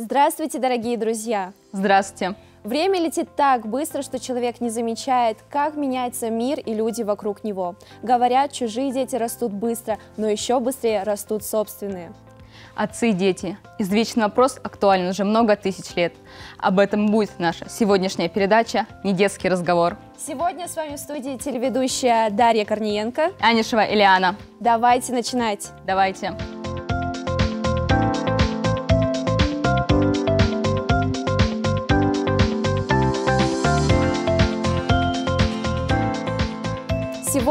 Здравствуйте, дорогие друзья! Здравствуйте! Время летит так быстро, что человек не замечает, как меняется мир и люди вокруг него. Говорят, чужие дети растут быстро, но еще быстрее растут собственные. Отцы и дети. Извечный вопрос актуален уже много тысяч лет. Об этом будет наша сегодняшняя передача «Недетский разговор». Сегодня с вами в студии телеведущая Дарья Корниенко. Анишева Илиана. Давайте начинать. Давайте. Давайте.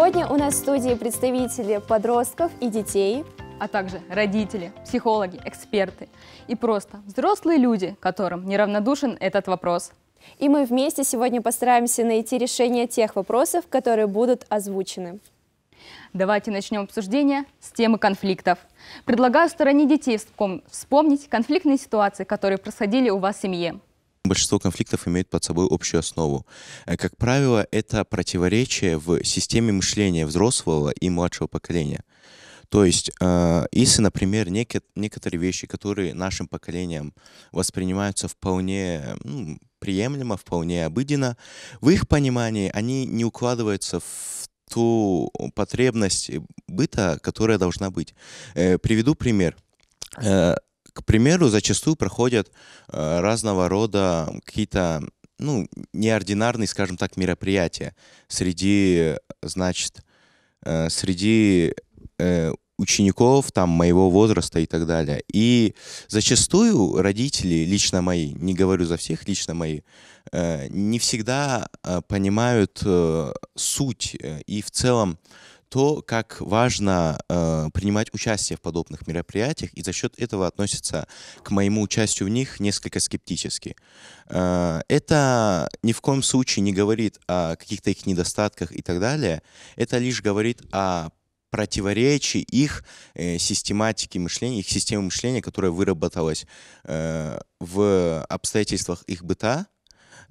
Сегодня у нас в студии представители подростков и детей, а также родители, психологи, эксперты и просто взрослые люди, которым неравнодушен этот вопрос. И мы вместе сегодня постараемся найти решение тех вопросов, которые будут озвучены. Давайте начнем обсуждение с темы конфликтов. Предлагаю стороне детей вспомнить конфликтные ситуации, которые происходили у вас в семье большинство конфликтов имеют под собой общую основу. Э, как правило, это противоречие в системе мышления взрослого и младшего поколения. То есть, э, если, например, неке, некоторые вещи, которые нашим поколением воспринимаются вполне ну, приемлемо, вполне обыденно, в их понимании они не укладываются в ту потребность быта, которая должна быть. Э, приведу пример. Э, к примеру, зачастую проходят э, разного рода какие-то ну, неординарные, скажем так, мероприятия среди, значит, э, среди э, учеников там моего возраста и так далее. И зачастую родители, лично мои, не говорю за всех, лично мои, э, не всегда э, понимают э, суть э, и в целом то, как важно э, принимать участие в подобных мероприятиях, и за счет этого относится к моему участию в них несколько скептически. Э, это ни в коем случае не говорит о каких-то их недостатках и так далее, это лишь говорит о противоречии их э, систематике мышления, их системы мышления, которая выработалась э, в обстоятельствах их быта,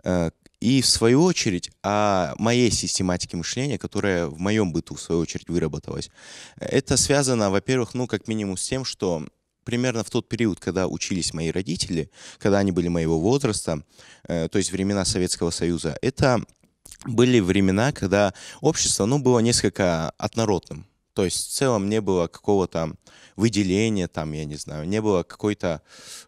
э, и в свою очередь о моей систематике мышления, которая в моем быту в свою очередь выработалась, это связано, во-первых, ну как минимум с тем, что примерно в тот период, когда учились мои родители, когда они были моего возраста, э, то есть времена Советского Союза, это были времена, когда общество, ну, было несколько однородным. То есть в целом не было какого-то выделения, там, я не знаю, не было какой-то,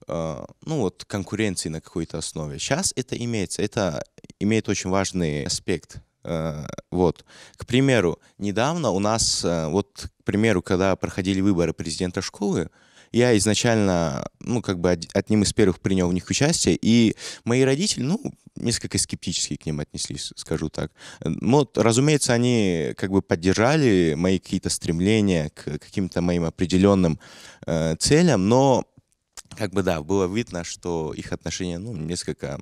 э, ну вот, конкуренции на какой-то основе. Сейчас это имеется, это имеет очень важный аспект. Э, вот, к примеру, недавно у нас, э, вот, к примеру, когда проходили выборы президента школы, э, я изначально, ну, как бы одним из первых принял в них участие, и мои родители, ну, несколько скептически к ним отнеслись, скажу так. Но, ну, разумеется, они как бы поддержали мои какие-то стремления к каким-то моим определенным э, целям, но как бы да, было видно, что их отношение, ну, несколько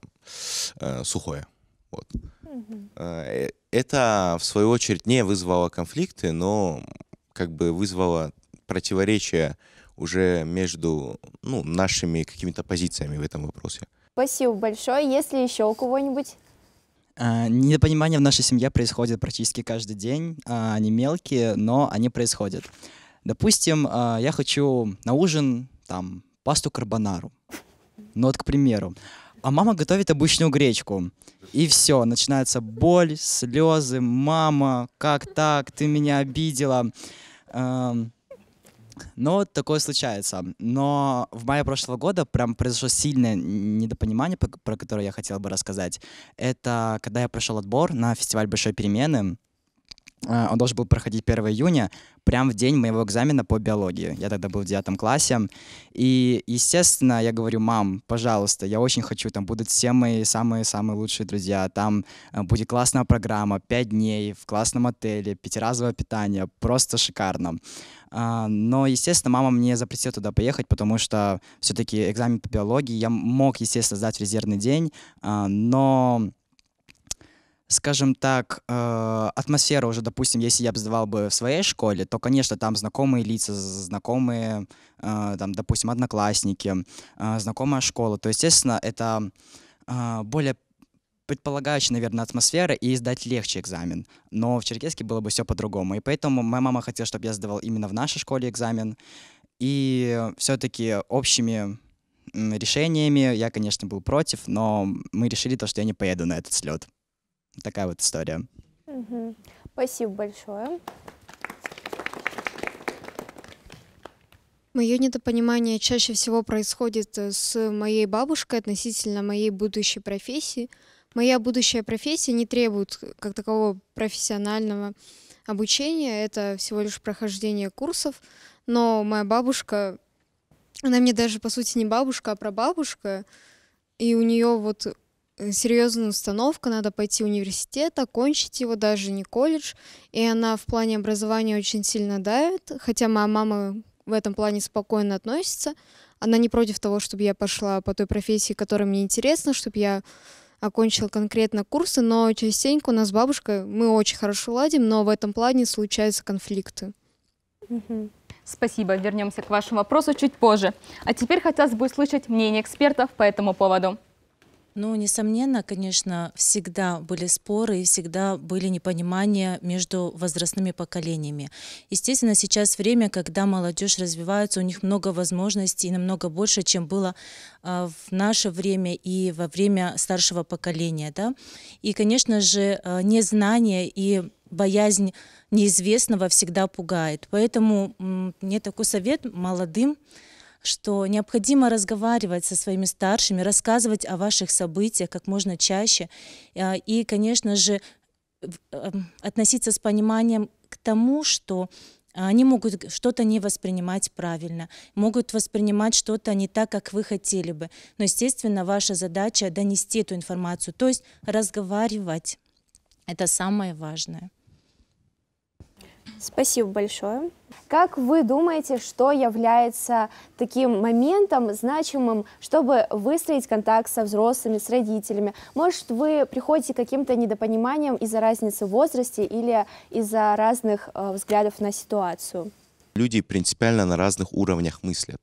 э, сухое. Вот. Mm-hmm. Это, в свою очередь, не вызвало конфликты, но как бы вызвало противоречие уже между ну, нашими какими-то позициями в этом вопросе. Спасибо большое. Если еще у кого-нибудь? А, Недопонимания в нашей семье происходят практически каждый день. А, они мелкие, но они происходят. Допустим, а, я хочу на ужин там пасту карбонару. Ну вот, к примеру. А мама готовит обычную гречку. И все, начинается боль, слезы, мама, как так, ты меня обидела. Но такое случается. Но в мае прошлого года прям произошло сильное недопонимание, про которое я хотел бы рассказать. Это когда я прошел отбор на фестиваль Большой перемены. А, он должен был проходить 1 июня, прям в день моего экзамена по биологии. Я тогда был в 9 классе. И, естественно, я говорю, мам, пожалуйста, я очень хочу, там будут все мои самые-самые лучшие друзья, там э, будет классная программа, 5 дней в классном отеле, пятиразовое питание, просто шикарно. А, но, естественно, мама мне запретила туда поехать, потому что все-таки экзамен по биологии я мог, естественно, сдать резервный день, а, но скажем так, э, атмосфера уже, допустим, если я бы сдавал бы в своей школе, то, конечно, там знакомые лица, знакомые, э, там, допустим, одноклассники, э, знакомая школа. То, естественно, это э, более предполагающая, наверное, атмосфера, и сдать легче экзамен. Но в Черкеске было бы все по-другому. И поэтому моя мама хотела, чтобы я сдавал именно в нашей школе экзамен. И все-таки общими решениями я, конечно, был против, но мы решили то, что я не поеду на этот слет такая вот история. Угу. Спасибо большое. Мое недопонимание чаще всего происходит э, с моей бабушкой относительно моей будущей профессии. Моя будущая профессия не требует э, как такового профессионального обучения, это всего лишь прохождение курсов, но моя бабушка, она мне даже по сути не бабушка, а прабабушка, и у нее вот Э, серьезная установка, надо пойти в университет, окончить его, даже не колледж. И она в плане образования очень сильно давит, хотя моя мама в этом плане спокойно относится. Она не против того, чтобы я пошла по той профессии, которая мне интересна, чтобы я окончила конкретно курсы, но частенько у нас с бабушкой мы очень хорошо ладим, но в этом плане случаются конфликты. Спасибо. Вернемся к вашему вопросу чуть позже. А теперь хотелось бы услышать мнение экспертов по этому поводу. Ну, несомненно, конечно, всегда были споры и всегда были непонимания между возрастными поколениями. Естественно, сейчас время, когда молодежь развивается, у них много возможностей, намного больше, чем было а, в наше время и во время старшего поколения. Да? И, конечно же, э, незнание и боязнь неизвестного всегда пугает. Поэтому мне такой совет молодым – что необходимо разговаривать со своими старшими, рассказывать о ваших событиях как можно чаще а, и, конечно же, эм, относиться с пониманием к тому, что они могут что-то не воспринимать правильно, могут воспринимать что-то не так, как вы хотели бы. Но, естественно, ваша задача донести эту информацию, то есть разговаривать. Это самое важное. Спасибо большое. Как вы думаете, что является таким моментом значимым, чтобы выстроить контакт со взрослыми, с родителями? Может, вы приходите к каким-то недопониманиям из-за разницы в возрасте или из-за разных э, взглядов на ситуацию? Люди принципиально на разных уровнях мыслят.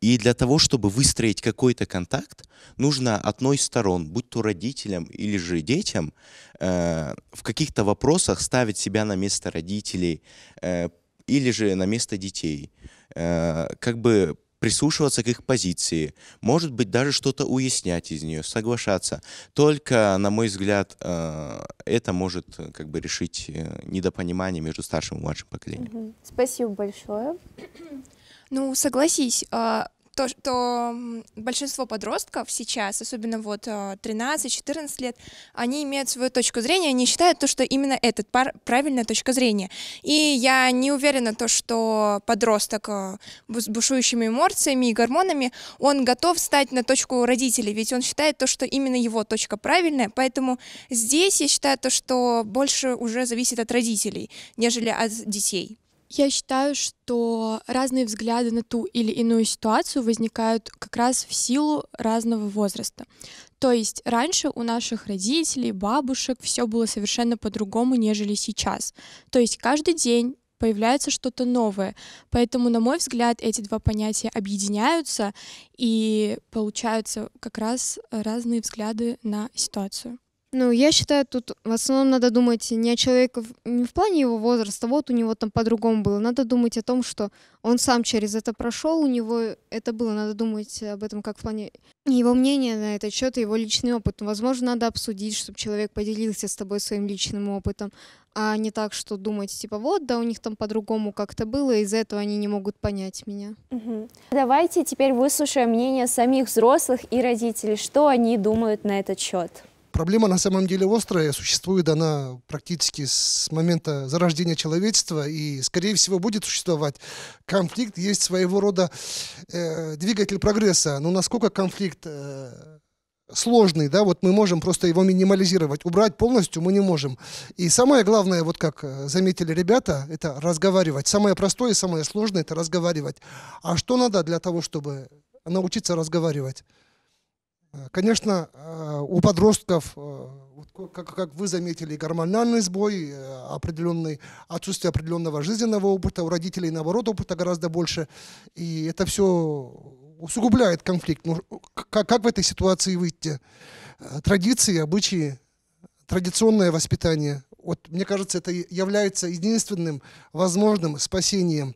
И для того, чтобы выстроить какой-то контакт, нужно одной из сторон, будь то родителям или же детям, э, в каких-то вопросах ставить себя на место родителей э, или же на место детей. Э, как бы прислушиваться к их позиции, может быть, даже что-то уяснять из нее, соглашаться. Только, на мой взгляд, э, это может как бы решить э, недопонимание между старшим и младшим поколением. Спасибо большое. Ну, согласись, а, то, что большинство подростков сейчас, особенно вот 13-14 а, лет, они имеют свою точку зрения, они считают то, что именно этот пар правильная точка зрения. И я не уверена то, что подросток а, с бушующими эмоциями и гормонами, он готов стать на точку родителей, ведь он считает то, что именно его точка правильная, поэтому здесь я считаю то, что больше уже зависит от родителей, нежели от детей. Я считаю, что разные взгляды на ту или иную ситуацию возникают как раз в силу разного возраста. То есть раньше у наших родителей, бабушек все было совершенно по-другому, нежели сейчас. То есть каждый день появляется что-то новое. Поэтому, на мой взгляд, эти два понятия объединяются и получаются как раз разные взгляды на ситуацию. Ну, я считаю, тут в основном надо думать не о человеке, не в плане его возраста, вот у него там по-другому было. Надо думать о том, что он сам через это прошел, у него это было. Надо думать об этом как в плане его мнения на этот счет и его личный опыт. Возможно, надо обсудить, чтобы человек поделился с тобой своим личным опытом, а не так, что думать, типа, вот, да, у них там по-другому как-то было, из-за этого они не могут понять меня. Угу. Давайте теперь выслушаем мнение самих взрослых и родителей, что они думают на этот счет. Проблема на самом деле острая, существует она практически с момента зарождения человечества и, скорее всего, будет существовать. Конфликт есть своего рода э, двигатель прогресса, но насколько конфликт э, сложный, да, вот мы можем просто его минимализировать, убрать полностью мы не можем. И самое главное, вот как э, заметили ребята, это разговаривать. Самое простое и самое сложное – это разговаривать. А что надо для того, чтобы научиться разговаривать? Э, конечно, э, у подростков, э, как вы заметили, гормональный сбой, определенный, отсутствие определенного жизненного опыта, у родителей, наоборот, опыта гораздо больше. И это все усугубляет конфликт. Ну, как в этой ситуации выйти? Традиции, обычаи, традиционное воспитание. Вот, мне кажется, это является единственным возможным спасением.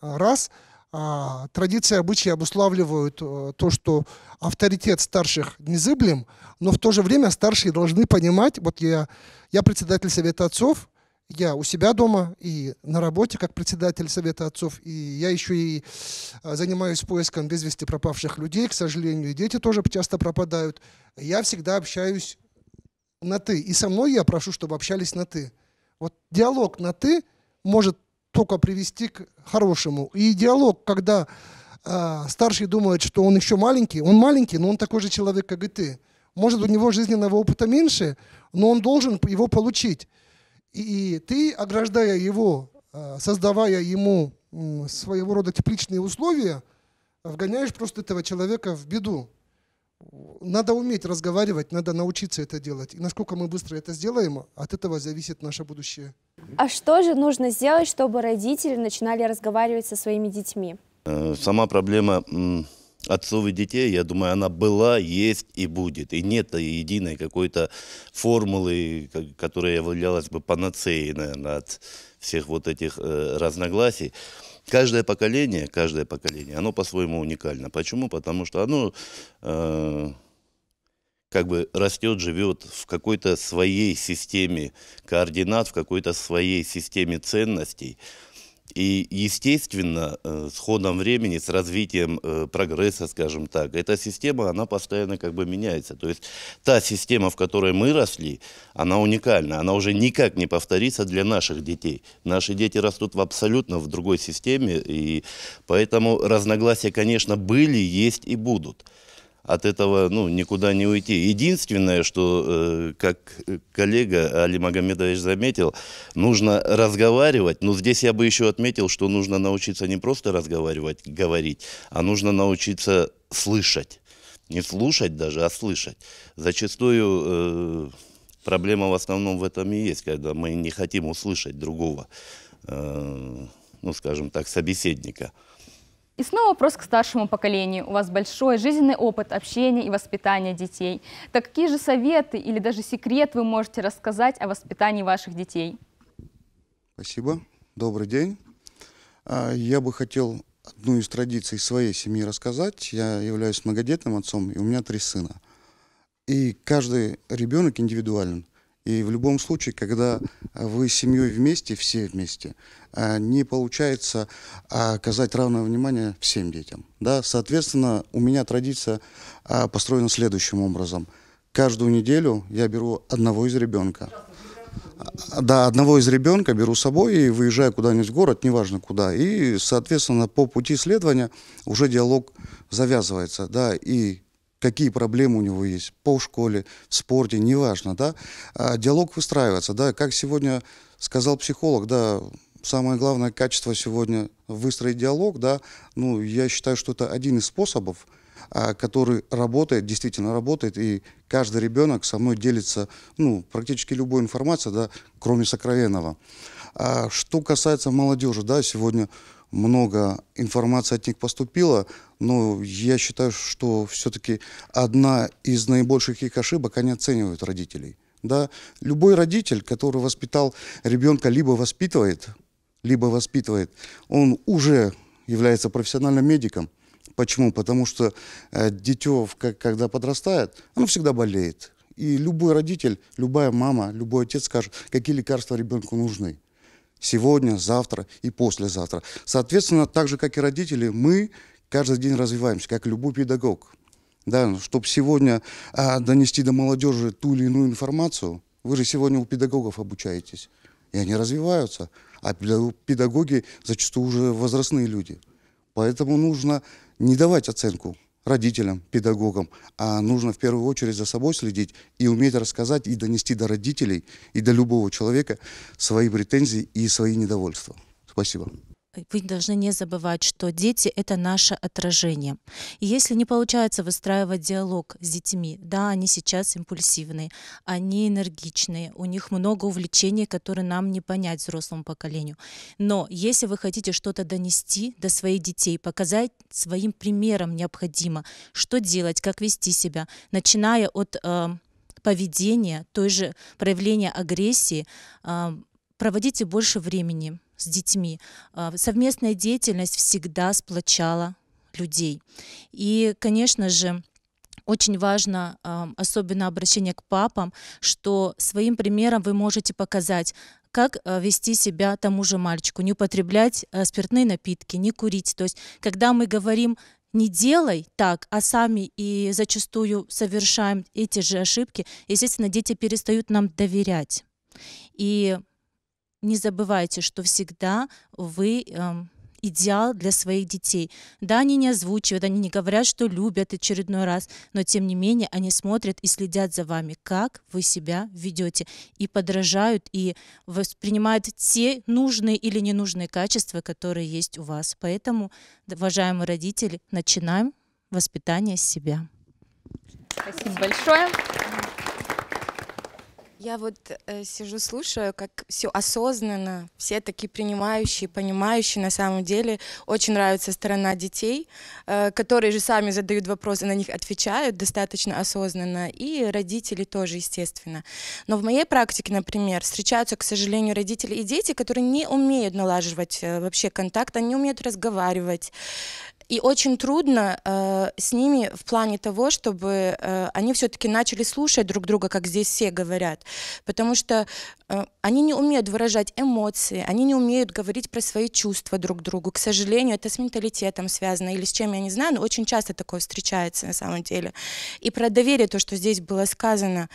Раз – а, традиции, обычаи обуславливают э, то, что авторитет старших незыблем, но в то же время старшие должны понимать, вот я, я председатель Совета Отцов, я у себя дома и на работе как председатель Совета Отцов, и я еще и э, занимаюсь поиском без вести пропавших людей, к сожалению, и дети тоже часто пропадают. Я всегда общаюсь на «ты», и со мной я прошу, чтобы общались на «ты». Вот диалог на «ты» может только привести к хорошему. И диалог, когда э, старший думает, что он еще маленький, он маленький, но он такой же человек, как и ты. Может, у него жизненного опыта меньше, но он должен его получить. И, и ты, ограждая его, э, создавая ему э, своего рода тепличные условия, вгоняешь просто этого человека в беду. Надо уметь разговаривать, надо научиться это делать. И насколько мы быстро это сделаем, от этого зависит наше будущее. А что же нужно сделать, чтобы родители начинали разговаривать со своими детьми? Э, сама проблема отцов и детей, я думаю, она была, есть и будет. И нет единой какой-то формулы, которая являлась бы панацеей, наверное, от всех вот этих э, разногласий. Каждое поколение, каждое поколение, оно по-своему уникально. Почему? Потому что оно э, как бы растет, живет в какой-то своей системе координат, в какой-то своей системе ценностей. И, естественно, э, с ходом времени, с развитием э, прогресса, скажем так, эта система, она постоянно как бы меняется. То есть та система, в которой мы росли, она уникальна, она уже никак не повторится для наших детей. Наши дети растут в абсолютно в другой системе, и поэтому разногласия, конечно, были, есть и будут от этого ну, никуда не уйти. Единственное, что, э, как коллега Али Магомедович заметил, нужно разговаривать. Но здесь я бы еще отметил, что нужно научиться не просто разговаривать, говорить, а нужно научиться слышать. Не слушать даже, а слышать. Зачастую э, проблема в основном в этом и есть, когда мы не хотим услышать другого, э, ну, скажем так, собеседника. И снова вопрос к старшему поколению. У вас большой жизненный опыт общения и воспитания детей. Так какие же советы или даже секрет вы можете рассказать о воспитании ваших детей? Спасибо. Добрый день. А, я бы хотел одну из традиций своей семьи рассказать. Я являюсь многодетным отцом, и у меня три сына. И каждый ребенок индивидуален. И в любом случае, когда э, вы с семьей вместе, все вместе, э, не получается э, оказать равное внимание всем детям. Да? Соответственно, у меня традиция построена следующим образом. Каждую неделю я беру одного из ребенка. А, да, одного из ребенка беру с собой и выезжаю куда-нибудь в город, неважно куда. И, соответственно, по пути следования уже диалог завязывается. Да, и какие проблемы у него есть по школе, в спорте, неважно, да. А, диалог выстраивается, да, как сегодня сказал психолог, да, самое главное качество сегодня выстроить диалог, да, ну, я считаю, что это один из способов, а, который работает, действительно работает, и каждый ребенок со мной делится, ну, практически любой информацией, да, кроме сокровенного. А что касается молодежи, да, сегодня много информации от них поступило, но я считаю, что все-таки одна из наибольших их ошибок, они оценивают родителей. Да? Любой родитель, который воспитал ребенка, либо воспитывает, либо воспитывает, он уже является профессиональным медиком. Почему? Потому что э, дитё, когда подрастает, оно всегда болеет. И любой родитель, любая мама, любой отец скажет, какие лекарства ребенку нужны сегодня, завтра и послезавтра. Соответственно, так же, как и родители, мы каждый день развиваемся, как любой педагог. Да, чтобы сегодня а, донести до молодежи ту или иную информацию, вы же сегодня у педагогов обучаетесь, и они развиваются. А педагоги зачастую уже возрастные люди. Поэтому нужно не давать оценку родителям, педагогам, а нужно в первую очередь за собой следить и уметь рассказать и донести до родителей и до любого человека свои претензии и свои недовольства. Спасибо вы должны не забывать, что дети — это наше отражение. И если не получается выстраивать диалог с детьми, да, они сейчас импульсивные, они энергичные, у них много увлечений, которые нам не понять взрослому поколению. Но если вы хотите что-то донести до своих детей, показать своим примером необходимо, что делать, как вести себя, начиная от э, поведения, той же проявления агрессии, э, проводите больше времени с детьми. А, совместная деятельность всегда сплочала людей. И, конечно же, очень важно, особенно обращение к папам, что своим примером вы можете показать, как а, вести себя тому же мальчику, не употреблять а, спиртные напитки, не курить. То есть, когда мы говорим не делай так, а сами и зачастую совершаем эти же ошибки, естественно, дети перестают нам доверять. И не забывайте, что всегда вы эм, идеал для своих детей. Да, они не озвучивают, они не говорят, что любят очередной раз, но тем не менее они смотрят и следят за вами, как вы себя ведете, и подражают, и воспринимают те нужные или ненужные качества, которые есть у вас. Поэтому, уважаемые родители, начинаем воспитание себя. Спасибо большое. Я вот э, сижу, слушаю, как все осознанно, все такие принимающие, понимающие на самом деле. Очень нравится сторона детей, э, которые же сами задают вопросы, на них отвечают достаточно осознанно, и родители тоже, естественно. Но в моей практике, например, встречаются, к сожалению, родители и дети, которые не умеют налаживать э, вообще контакт, они умеют разговаривать. И очень трудно э, с ними в плане того, чтобы э, они все-таки начали слушать друг друга, как здесь все говорят. Потому что э, они не умеют выражать эмоции, они не умеют говорить про свои чувства друг другу. К сожалению, это с менталитетом связано или с чем, я не знаю, но очень часто такое встречается на самом деле. И про доверие, то, что здесь было сказано,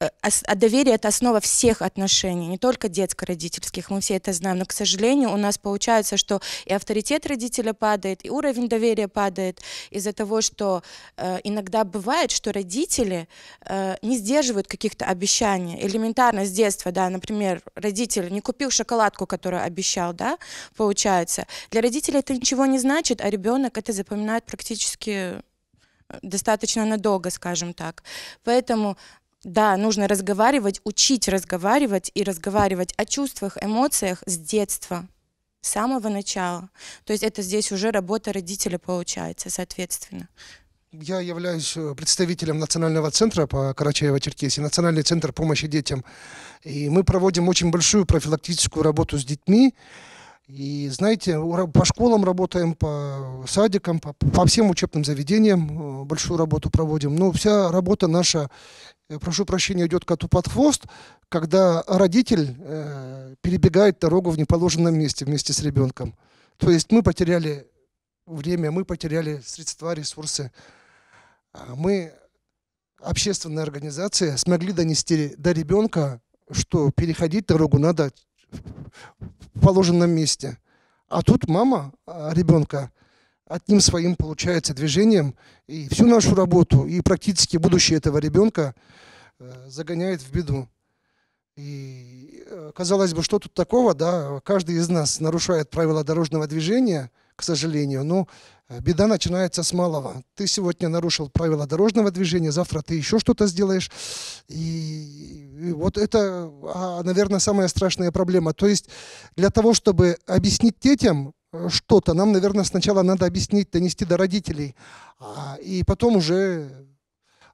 Э, а доверие это основа всех отношений, не только детско-родительских, мы все это знаем, но, к сожалению, у нас получается, что и авторитет родителя падает, и уровень доверия падает из-за того, что э, иногда бывает, что родители э, не сдерживают каких-то обещаний, элементарно с детства, да, например, родитель не купил шоколадку, которую обещал, да, получается. Для родителя это ничего не значит, а ребенок это запоминает практически э, достаточно надолго, скажем так. Поэтому да, нужно разговаривать, учить разговаривать и разговаривать о чувствах, эмоциях с детства, с самого начала. То есть это здесь уже работа родителя получается, соответственно. Я являюсь э, представителем Национального центра по Карачаево-Черкесии, Национальный центр помощи детям. И мы проводим очень большую профилактическую работу с детьми. И знаете, по школам работаем, по садикам, по, по всем учебным заведениям э, большую работу проводим. Но вся работа наша Э, прошу прощения, идет коту под хвост, когда родитель э, перебегает дорогу в неположенном месте вместе с ребенком. То есть мы потеряли время, мы потеряли средства, ресурсы. А мы, общественная организация, смогли донести до ребенка, что переходить дорогу надо в положенном месте. А тут мама а, ребенка – одним своим, получается, движением и всю нашу работу, и практически будущее этого ребенка э, загоняет в беду. И э, казалось бы, что тут такого, да, каждый из нас нарушает правила дорожного движения, к сожалению, но э, беда начинается с малого. Ты сегодня нарушил правила дорожного движения, завтра ты еще что-то сделаешь. И, и вот это, а, наверное, самая страшная проблема. То есть для того, чтобы объяснить детям, Э, что-то. Нам, наверное, сначала надо объяснить, донести до родителей, а, и потом уже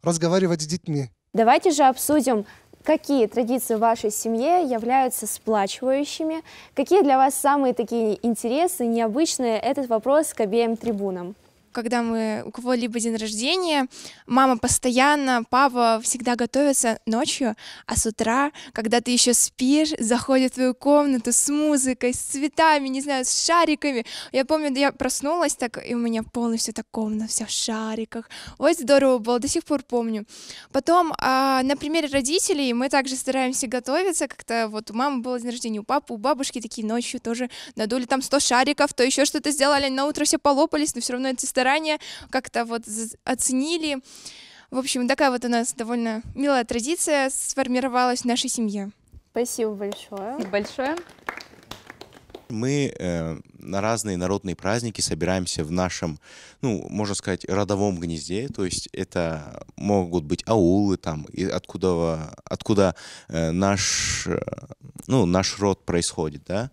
разговаривать с детьми. Давайте же обсудим, какие традиции в вашей семье являются сплачивающими, какие для вас самые такие интересные, необычные. Этот вопрос к обеим трибунам когда мы у кого-либо день рождения, мама постоянно, папа всегда готовится ночью, а с утра, когда ты еще спишь, заходит в твою комнату с музыкой, с цветами, не знаю, с шариками. Я помню, я проснулась так, и у меня полностью эта комната вся в шариках. Ой, здорово было, до сих пор помню. Потом а, на примере родителей мы также стараемся готовиться, как-то вот у мамы было день рождения, у папы, у бабушки такие ночью тоже надули там 100 шариков, то еще что-то сделали, на утро все полопались, но все равно это старания как-то вот оценили. В общем, такая вот у нас довольно милая традиция сформировалась в нашей семье. Спасибо большое. Большое. Мы э, на разные народные праздники собираемся в нашем, ну, можно сказать, родовом гнезде. То есть это могут быть аулы там, и откуда, откуда э, наш, э, ну, наш род происходит, да.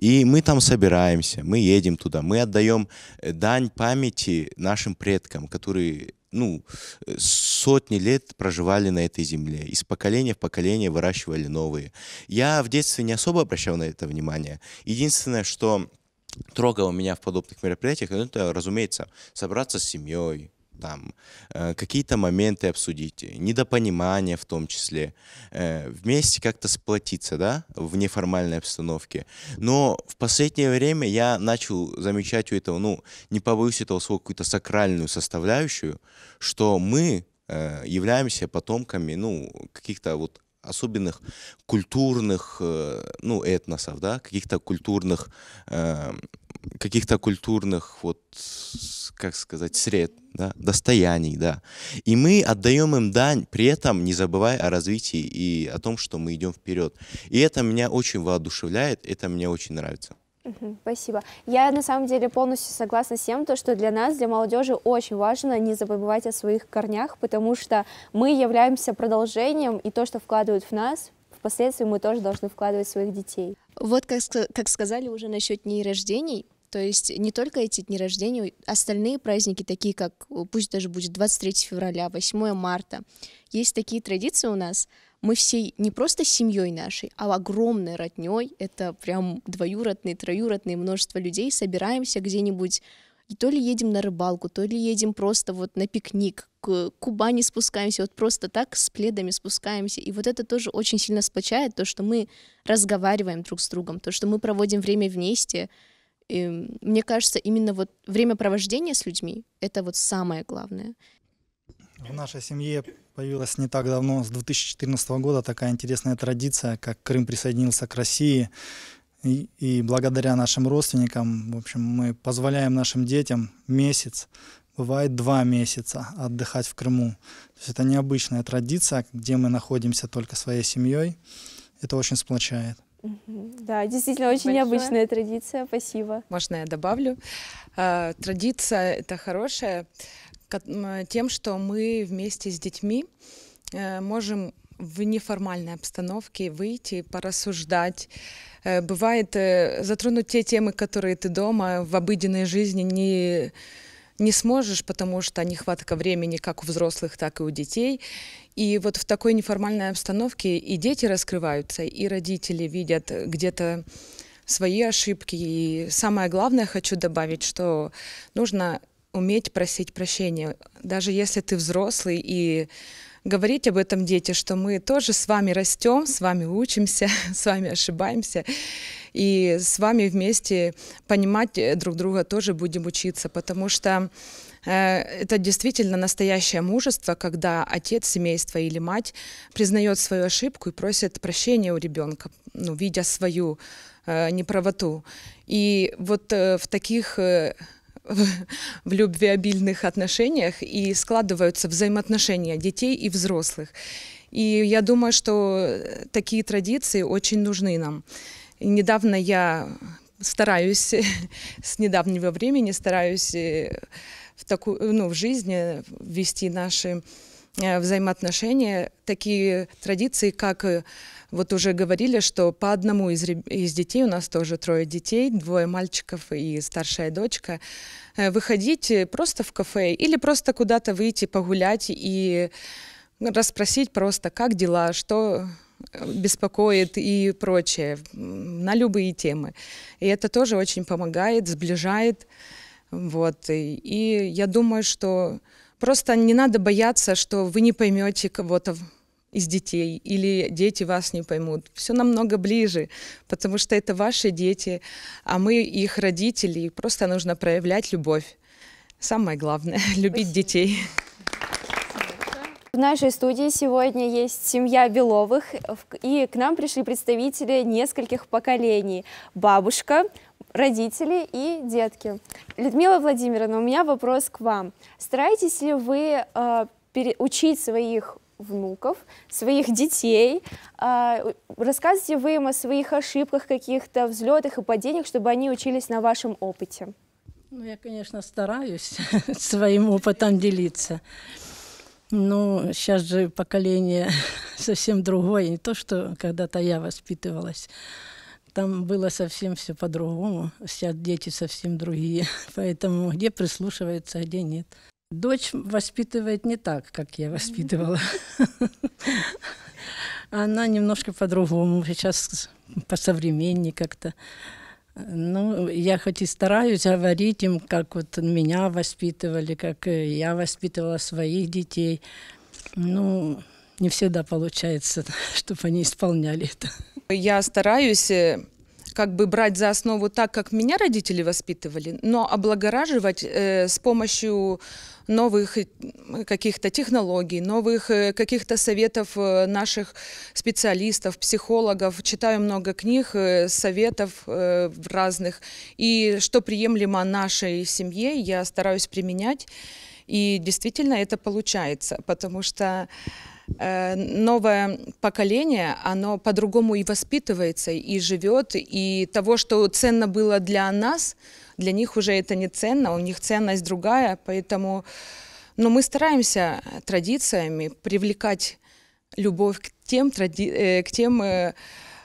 И мы там собираемся, мы едем туда, мы отдаем э, дань памяти нашим предкам, которые ну, сотни лет проживали на этой земле. Из поколения в поколение выращивали новые. Я в детстве не особо обращал на это внимание. Единственное, что трогало меня в подобных мероприятиях, ну, это, разумеется, собраться с семьей, там э, какие-то моменты обсудить, э, недопонимание в том числе, э, вместе как-то сплотиться, да, в неформальной обстановке. Но в последнее время я начал замечать у этого, ну, не побоюсь этого слова, какую-то сакральную составляющую, что мы являемся потомками, ну, каких-то вот особенных культурных, э, ну, этносов, да, каких-то культурных, э, каких-то культурных, вот, как сказать, сред, да, достояний, да. И мы отдаем им дань, при этом не забывая о развитии и о том, что мы идем вперед. И это меня очень воодушевляет, это мне очень нравится. Спасибо. Я на самом деле полностью согласна с тем, то, что для нас, для молодежи, очень важно не забывать о своих корнях, потому что мы являемся продолжением, и то, что вкладывают в нас, впоследствии мы тоже должны вкладывать в своих детей. Вот как, как сказали уже насчет дней рождений, то есть не только эти дни рождения, остальные праздники, такие как, пусть даже будет 23 февраля, 8 марта, есть такие традиции у нас — мы всей не просто семьей нашей, а огромной родней, это прям двоюродные, троюродные множество людей, собираемся где-нибудь и то ли едем на рыбалку, то ли едем просто вот на пикник, к Кубани спускаемся, вот просто так с пледами спускаемся. И вот это тоже очень сильно сплочает то, что мы разговариваем друг с другом, то, что мы проводим время вместе. И, мне кажется, именно вот время провождения с людьми — это вот самое главное. В нашей семье Появилась не так давно, с 2014 года, такая интересная традиция, как Крым присоединился к России. И, и благодаря нашим родственникам, в общем, мы позволяем нашим детям месяц, бывает два месяца отдыхать в Крыму. То есть это необычная традиция, где мы находимся только своей семьей. Это очень сплочает. Да, действительно, очень Большое. необычная традиция. Спасибо. Можно я добавлю? А, традиция — это хорошая Э, тем, что мы вместе с детьми э, можем в неформальной обстановке выйти, порассуждать. Э, бывает затронуть те темы, которые ты дома в обыденной жизни не, не сможешь, потому что нехватка времени как у взрослых, так и у детей. И вот в такой неформальной обстановке и дети раскрываются, и родители видят где-то свои ошибки. И самое главное хочу добавить, что нужно уметь просить прощения. Даже если ты взрослый и говорить об этом дети, что мы тоже с вами растем, с вами учимся, с вами ошибаемся, и с вами вместе понимать э, друг друга тоже будем учиться, потому что э, это действительно настоящее мужество, когда отец семейства или мать признает свою ошибку и просит прощения у ребенка, ну, видя свою э, неправоту. И вот э, в таких э, в любвеобильных отношениях и складываются взаимоотношения детей и взрослых. И я думаю, что э, такие традиции очень нужны нам. И недавно я стараюсь, с недавнего времени стараюсь э, в, такую, ну, в жизни ввести наши Э, взаимоотношения, такие традиции, как э, вот уже говорили, что по одному из, из детей, у нас тоже трое детей, двое мальчиков и старшая дочка, э, выходить просто в кафе или просто куда-то выйти погулять и расспросить просто, как дела, что беспокоит и прочее, на любые темы. И это тоже очень помогает, сближает. Вот. И я думаю, что Просто не надо бояться, что вы не поймете кого-то из детей или дети вас не поймут. Все намного ближе, потому что это ваши дети, а мы их родители. просто нужно проявлять любовь. Самое главное — любить детей. В нашей студии сегодня есть семья Беловых, и к нам пришли представители нескольких поколений. Бабушка, родители и детки. Людмила Владимировна, у меня вопрос к вам. Стараетесь ли вы э, учить своих внуков, своих детей. Э, рассказывайте вы им о своих ошибках каких-то, взлетах и падениях, чтобы они учились на вашем опыте. Ну, я, конечно, стараюсь своим опытом делиться. Ну, сейчас же поколение совсем другое, не то, что когда-то я воспитывалась. Там было совсем все по-другому. Сейчас дети совсем другие. Поэтому где прислушивается, а где нет. Дочь воспитывает не так, как я воспитывала. Она немножко по-другому. Сейчас по-современнее как-то. Ну, я хоть и стараюсь говорить им, как вот меня воспитывали, как э, я воспитывала своих детей. Ну, не всегда получается, чтобы они исполняли это. Я стараюсь э, как бы брать за основу так, как меня родители воспитывали, но облагораживать э, с помощью новых э, каких-то технологий, новых э, каких-то советов э, наших специалистов, психологов. Читаю много книг, э, советов э, разных. И что приемлемо нашей семье, я стараюсь применять. И действительно это получается, потому что... Э, новое поколение, оно по-другому и воспитывается, и живет, и того, что ценно было для нас, для них уже это не ценно, у них ценность другая, поэтому но ну, мы стараемся традициями привлекать любовь к тем, тради... Э, к тем э,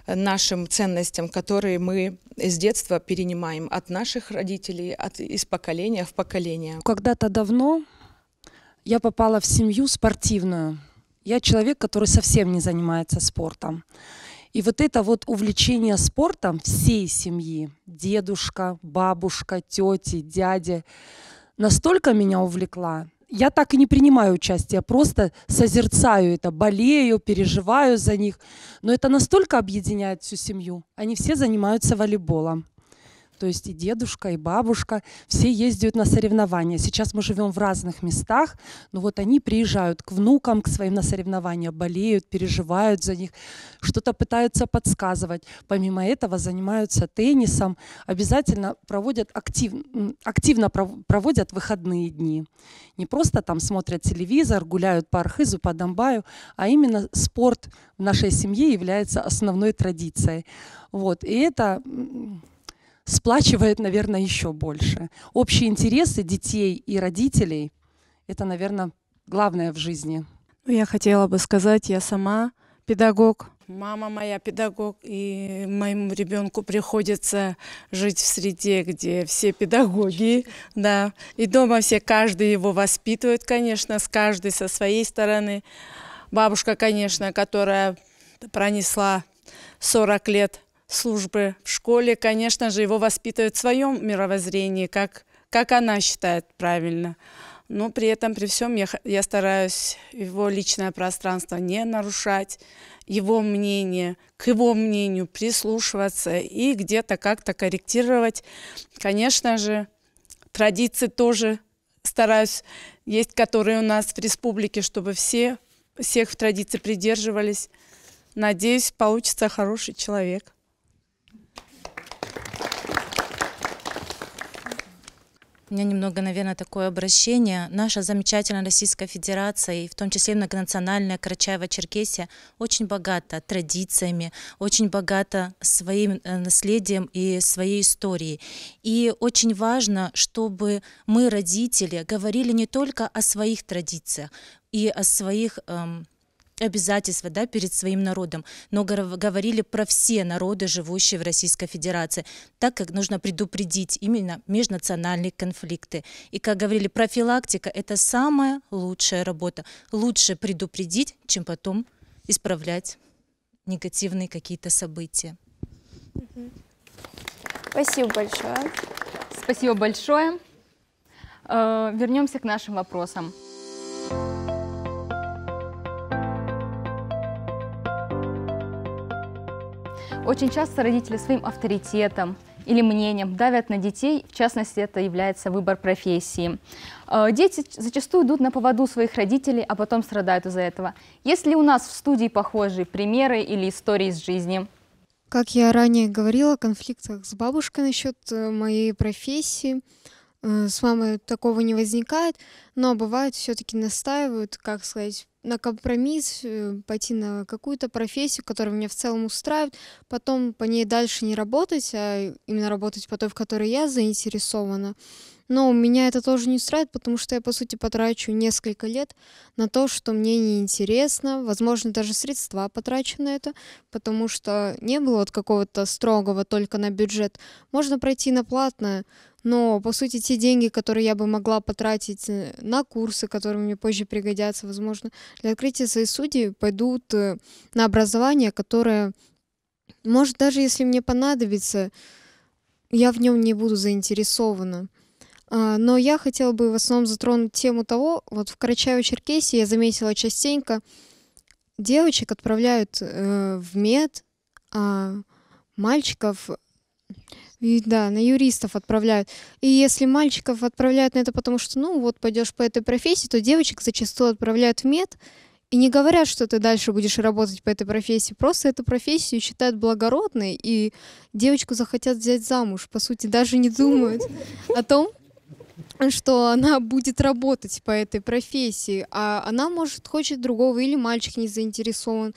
нашим ценностям, которые мы с детства перенимаем от наших родителей, от... из поколения в поколение. Когда-то давно я попала в семью спортивную. Я человек, который совсем не занимается спортом. И вот это вот увлечение спортом всей семьи, дедушка, бабушка, тети, дяди, настолько меня увлекла. Я так и не принимаю участие, просто созерцаю это, болею, переживаю за них. Но это настолько объединяет всю семью. Они все занимаются волейболом. То есть и дедушка, и бабушка, все ездят на соревнования. Сейчас мы живем в разных местах, но вот они приезжают к внукам, к своим на соревнования, болеют, переживают за них, что-то пытаются подсказывать. Помимо этого занимаются теннисом, обязательно проводят актив, активно проводят выходные дни. Не просто там смотрят телевизор, гуляют по Архизу, по Донбаю, а именно спорт в нашей семье является основной традицией. Вот. И это сплачивает, наверное, еще больше. Общие интересы детей и родителей — это, наверное, главное в жизни. Ну, я хотела бы сказать, я сама педагог, мама моя педагог, и моему ребенку приходится жить в среде, где все педагоги, да, и дома все, каждый его воспитывает, конечно, с каждой со своей стороны. Бабушка, конечно, которая пронесла 40 лет службы в школе, конечно же, его воспитывают в своем мировоззрении, как, как она считает правильно. Но при этом, при всем, я, я стараюсь его личное пространство не нарушать, его мнение, к его мнению прислушиваться и где-то как-то корректировать. Конечно же, традиции тоже стараюсь, есть которые у нас в республике, чтобы все, всех в традиции придерживались. Надеюсь, получится хороший человек. у меня немного, наверное, такое обращение. Наша замечательная Российская Федерация, и в том числе многонациональная Карачаево-Черкесия, очень богата традициями, очень богата своим э, наследием и своей историей. И очень важно, чтобы мы, родители, говорили не только о своих традициях и о своих эм, обязательства да, перед своим народом, но говорили про все народы, живущие в Российской Федерации, так как нужно предупредить именно межнациональные конфликты. И, как говорили, профилактика – это самая лучшая работа. Лучше предупредить, чем потом исправлять негативные какие-то события. Спасибо большое. Спасибо большое. Э, вернемся к нашим вопросам. Thank you Очень часто родители своим авторитетом или мнением давят на детей, в частности, это является выбор профессии. Э, дети зачастую идут на поводу своих родителей, а потом страдают из-за этого. Есть ли у нас в студии похожие примеры или истории из жизни? Как я ранее говорила о конфликтах с бабушкой насчет э, моей профессии, э, с мамой такого не возникает, но бывает все-таки настаивают, как сказать, на компромисс, э, пойти на какую-то профессию, которая меня в целом устраивает, потом по ней дальше не работать, а именно работать по той, в которой я заинтересована. Но меня это тоже не устраивает, потому что я, по сути, потрачу несколько лет на то, что мне неинтересно, возможно, даже средства потрачу на это, потому что не было вот какого-то строгого только на бюджет. Можно пройти на платное, но, по сути, те деньги, которые я бы могла потратить э, на курсы, которые мне позже пригодятся, возможно, для открытия своей судьи, пойдут э, на образование, которое, может, даже если мне понадобится, я в нем не буду заинтересована. А, но я хотела бы в основном затронуть тему того, вот в Карачаево-Черкесии я заметила частенько, девочек отправляют э, в мед, а мальчиков и, да, на юристов отправляют. И если мальчиков отправляют на это, потому что, ну, вот пойдешь по этой профессии, то девочек зачастую отправляют в мед, и не говорят, что ты дальше будешь работать по этой профессии. Просто эту профессию считают благородной, и девочку захотят взять замуж. По сути, даже не думают о том, что она будет работать по этой профессии, а она, может, хочет другого, или мальчик не заинтересован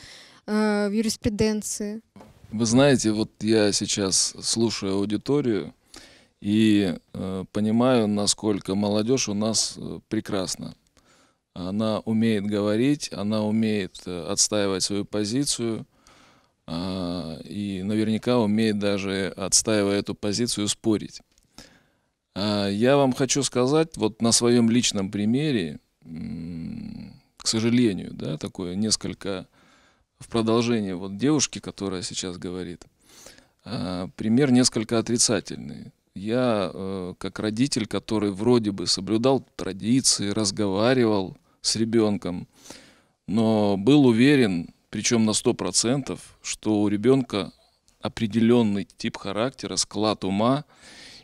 э, в юриспруденции. Вы знаете, вот я сейчас слушаю аудиторию и э, понимаю, насколько молодежь у нас э, прекрасна. Она умеет говорить, она умеет э, отстаивать свою позицию э, и наверняка умеет даже, отстаивая эту позицию, спорить. А, я вам хочу сказать, вот на своем личном примере, к сожалению, да, такое несколько в продолжение вот девушки, которая сейчас говорит, а, пример несколько отрицательный. Я э, как родитель, который вроде бы соблюдал традиции, разговаривал с ребенком, но был уверен, причем на 100%, что у ребенка определенный тип характера, склад ума,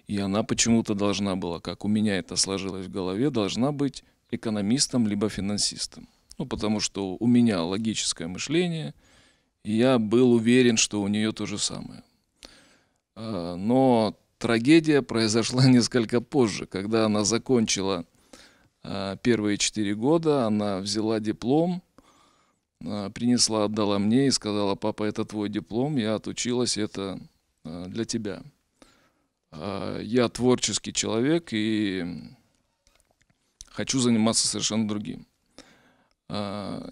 и она почему-то должна была, как у меня это сложилось в голове, должна быть экономистом либо финансистом. Ну, потому что у меня логическое мышление, и я был уверен, что у нее то же самое. А, но трагедия произошла несколько позже, когда она закончила а, первые четыре года, она взяла диплом, а, принесла, отдала мне и сказала, папа, это твой диплом, я отучилась, это для тебя. Я творческий человек и хочу заниматься совершенно другим.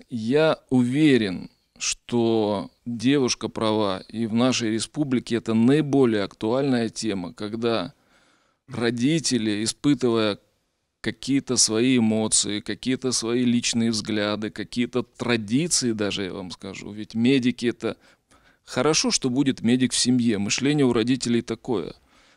Я уверен, что девушка права, и в нашей республике это наиболее актуальная тема, когда родители, испытывая какие-то свои эмоции, какие-то свои личные взгляды, какие-то традиции даже, я вам скажу, ведь медики это... Хорошо, что будет медик в семье, мышление у родителей такое.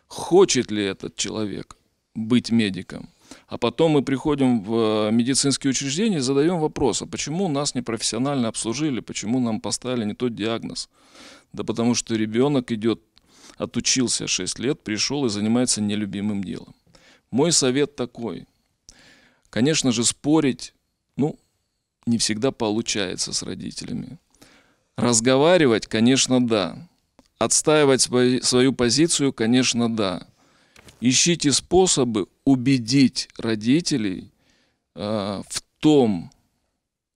Хочет ли этот человек быть медиком? А потом мы приходим в э, медицинские учреждения и задаем вопрос, а почему нас непрофессионально обслужили, почему нам поставили не тот диагноз? Да потому что ребенок идет, отучился 6 лет, пришел и занимается нелюбимым делом. Мой совет такой. Конечно же, спорить, ну, не всегда получается с родителями. Разговаривать, конечно, да. Отстаивать свою позицию, конечно, да. Ищите способы убедить родителей э, в том,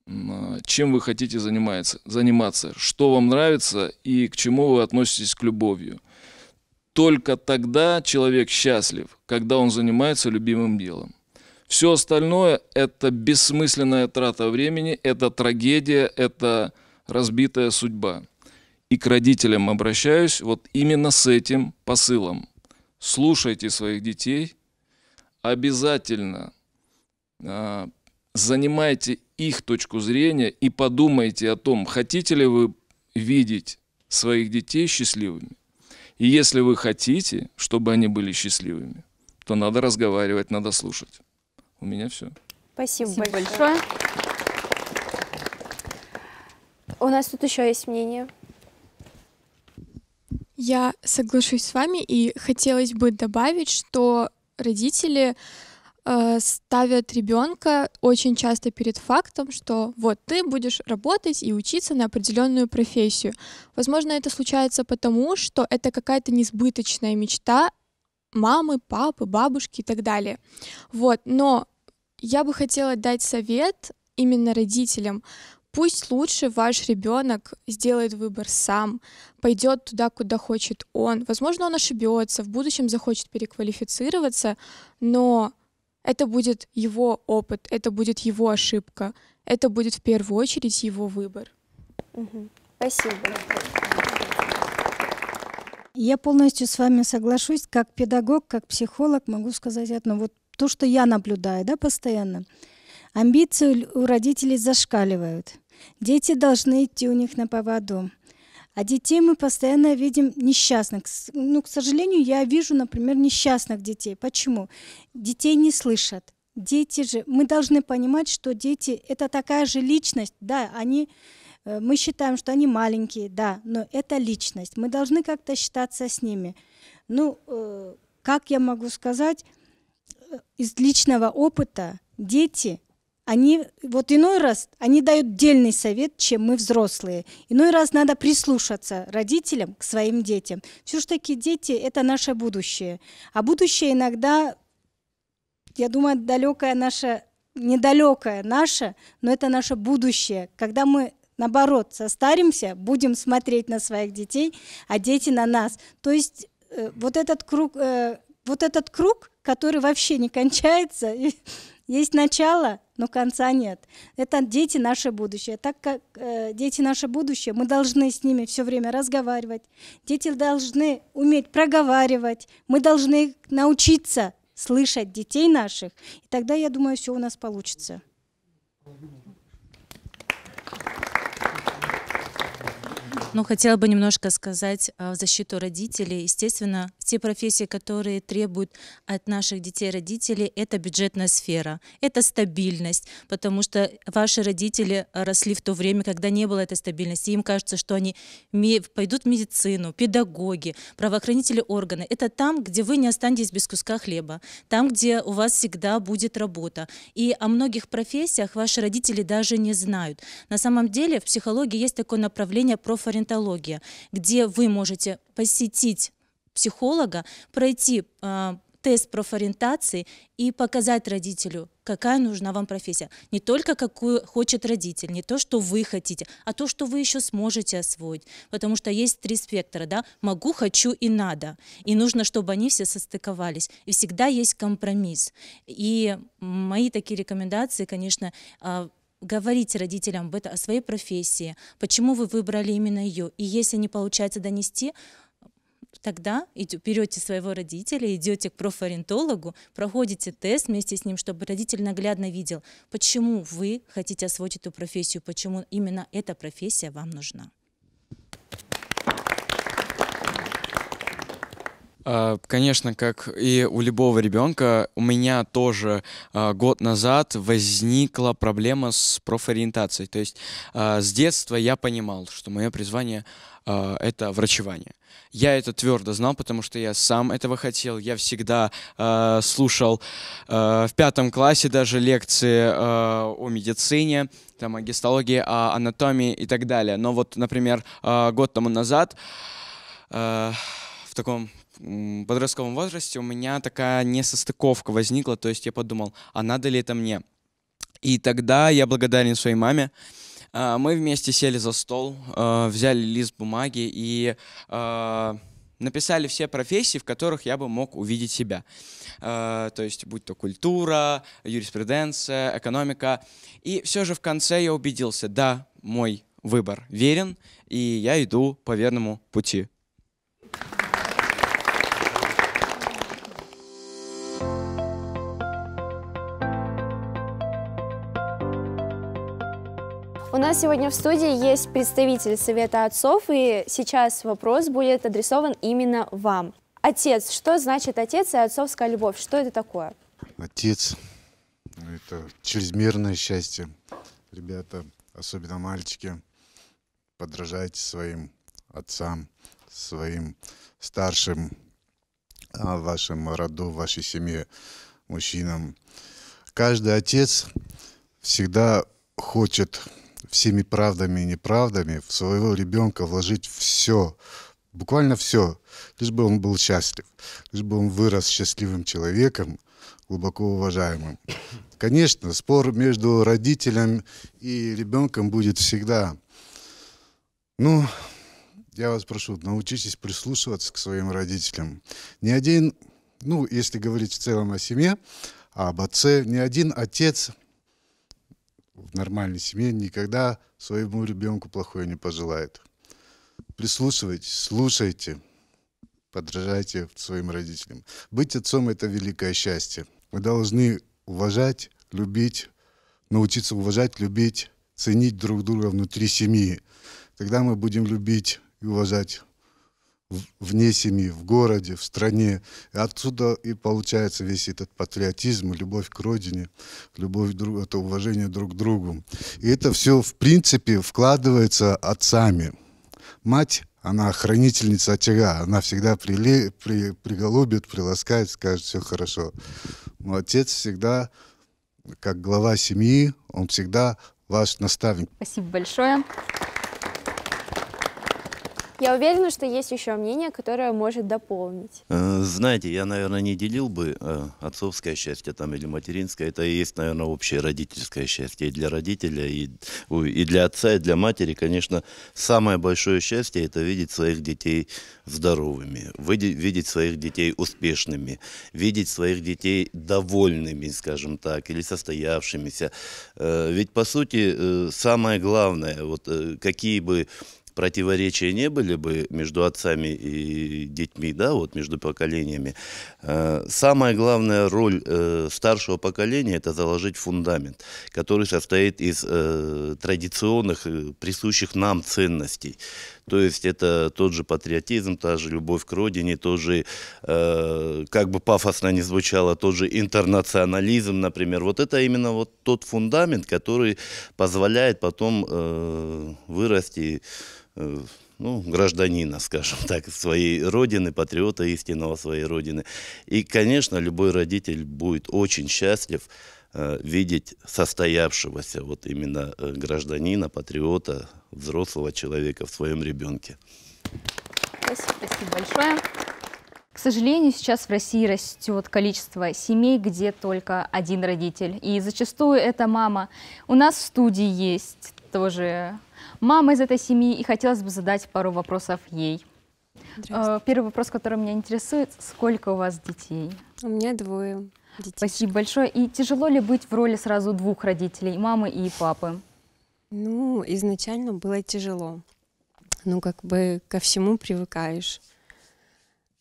э, чем вы хотите заниматься, заниматься, что вам нравится и к чему вы относитесь к любовью. Только тогда человек счастлив, когда он занимается любимым делом. Все остальное – это бессмысленная трата времени, это трагедия, это разбитая судьба. И к родителям обращаюсь вот именно с этим посылом. Слушайте своих детей – обязательно а, занимайте их точку зрения и подумайте о том, хотите ли вы видеть своих детей счастливыми. И если вы хотите, чтобы они были счастливыми, то надо разговаривать, надо слушать. У меня все. Спасибо, Спасибо большое. У нас тут еще есть мнение. Я соглашусь с вами и хотелось бы добавить, что родители э, ставят ребенка очень часто перед фактом, что вот ты будешь работать и учиться на определенную профессию. Возможно, это случается потому, что это какая-то несбыточная мечта мамы, папы, бабушки и так далее. Вот, но я бы хотела дать совет именно родителям. Пусть лучше ваш ребенок сделает выбор сам, пойдет туда, куда хочет он. Возможно, он ошибется, в будущем захочет переквалифицироваться, но это будет его опыт, это будет его ошибка, это будет в первую очередь его выбор. Спасибо. Я полностью с вами соглашусь. Как педагог, как психолог могу сказать одно. Вот то, что я наблюдаю да, постоянно. Амбиции у родителей зашкаливают – Дети должны идти у них на поводу. А детей мы постоянно видим несчастных. Ну, к сожалению, я вижу, например, несчастных детей. Почему? Детей не слышат. Дети же, мы должны понимать, что дети – это такая же личность. Да, они, э, мы считаем, что они маленькие, да, но это личность. Мы должны как-то считаться с ними. Ну, э, как я могу сказать, э, из личного опыта дети – они вот иной раз они дают дельный совет, чем мы взрослые. Иной раз надо прислушаться родителям к своим детям. Все ж таки дети это наше будущее, а будущее иногда, я думаю, далекое наше, недалекое наше, но это наше будущее, когда мы наоборот состаримся, будем смотреть на своих детей, а дети на нас. То есть э, вот этот круг, э, вот этот круг, который вообще не кончается. И, Есть начало, но конца нет. Это дети наше будущее. Так как э, дети наше будущее, мы должны с ними все время разговаривать. Дети должны уметь проговаривать. Мы должны научиться слышать детей наших. И тогда, я думаю, все у нас получится. Ну, хотела бы немножко сказать а, в защиту родителей. Естественно, те профессии, которые требуют от наших детей родителей, это бюджетная сфера, это стабильность, потому что ваши родители росли в то время, когда не было этой стабильности, им кажется, что они пойдут в медицину, педагоги, правоохранители органы. Это там, где вы не останетесь без куска хлеба, там, где у вас всегда будет работа. И о многих профессиях ваши родители даже не знают. На самом деле в психологии есть такое направление профориентология, где вы можете посетить психолога, пройти э, тест профориентации и показать родителю, какая нужна вам профессия. Не только какую хочет родитель, не то, что вы хотите, а то, что вы еще сможете освоить. Потому что есть три спектра, да, могу, хочу и надо. И нужно, чтобы они все состыковались. И всегда есть компромисс. И мои такие рекомендации, конечно, а, говорите родителям об этом, о своей профессии, почему вы выбрали именно ее. И если не получается донести, Тогда берете своего родителя, идете к профориентологу, проходите тест вместе с ним, чтобы родитель наглядно видел, почему вы хотите освоить эту профессию, почему именно эта профессия вам нужна. А, конечно, как и у любого ребенка, у меня тоже а, год назад возникла проблема с профориентацией. То есть а, с детства я понимал, что мое призвание — это врачевание. Я это твердо знал, потому что я сам этого хотел. Я всегда слушал в пятом классе даже лекции о медицине, там, о гистологии, о анатомии и так далее. Но вот, например, год тому назад в таком подростковом возрасте у меня такая несостыковка возникла, то есть я подумал, а надо ли это мне? И тогда я благодарен своей маме. А, мы вместе сели за стол, а, взяли лист бумаги и а, написали все профессии, в которых я бы мог увидеть себя. То есть, будь то культура, юриспруденция, экономика. И все же в конце я убедился, да, мой выбор верен, и я иду по верному пути. Thank you. У нас сегодня в студии есть представитель Совета отцов, и сейчас вопрос будет адресован именно вам. Отец. Что значит отец и отцовская любовь? Что это такое? Отец. Это чрезмерное счастье. Ребята, особенно мальчики, подражайте своим отцам, своим старшим в а, вашем роду, в вашей семье, мужчинам. Каждый отец всегда хочет всеми правдами и неправдами в своего ребенка вложить все, буквально все, лишь бы он был счастлив, лишь бы он вырос счастливым человеком, глубоко уважаемым. Конечно, спор между родителем и ребенком будет всегда. Ну, я вас прошу, научитесь прислушиваться к своим родителям. Ни один, ну, если говорить в целом о семье, а об отце, ни один отец в нормальной семье никогда своему ребенку плохое не пожелает. Прислушивайтесь, слушайте, подражайте своим родителям. Быть отцом – это великое счастье. Мы должны уважать, любить, научиться уважать, любить, ценить друг друга внутри семьи. Тогда мы будем любить и уважать вне семьи, в городе, в стране. И отсюда и получается весь этот патриотизм, любовь к родине, любовь друг, это уважение друг к другу. И это все, в принципе, вкладывается отцами. Мать она хранительница очага, она всегда прили, при, приголубит, приласкает, скажет, все хорошо. Но отец всегда, как глава семьи, он всегда ваш наставник. Спасибо большое. Я уверена, что есть еще мнение, которое может дополнить. Э, знаете, я, наверное, не делил бы э, отцовское счастье там или материнское. Это и есть, наверное, общее родительское счастье и для родителя, и, и для отца, и для матери. Конечно, самое большое счастье – это видеть своих детей здоровыми, видеть своих детей успешными, видеть своих детей довольными, скажем так, или состоявшимися. Э, ведь, по сути, самое главное, вот какие бы противоречия не были бы между отцами и детьми, да, вот между поколениями, э, самая главная роль э, старшего поколения – это заложить фундамент, который состоит из э, традиционных, присущих нам ценностей. То есть это тот же патриотизм, та же любовь к родине, тоже, э, как бы пафосно не звучало, тот же интернационализм, например. Вот это именно вот тот фундамент, который позволяет потом э, вырасти э, ну, гражданина, скажем так, своей родины, патриота истинного своей родины. И, конечно, любой родитель будет очень счастлив, Э, видеть состоявшегося вот именно э, гражданина, патриота, взрослого человека в своем ребенке. Спасибо, спасибо большое. К сожалению, сейчас в России растет количество семей, где только один родитель. И зачастую это мама. У нас в студии есть тоже мама из этой семьи, и хотелось бы задать пару вопросов ей. Э, первый вопрос, который меня интересует, сколько у вас детей? У меня двое детей. Спасибо большое. И тяжело ли быть в роли сразу двух родителей, мамы и папы? Ну, изначально было тяжело. Ну, как бы ко всему привыкаешь.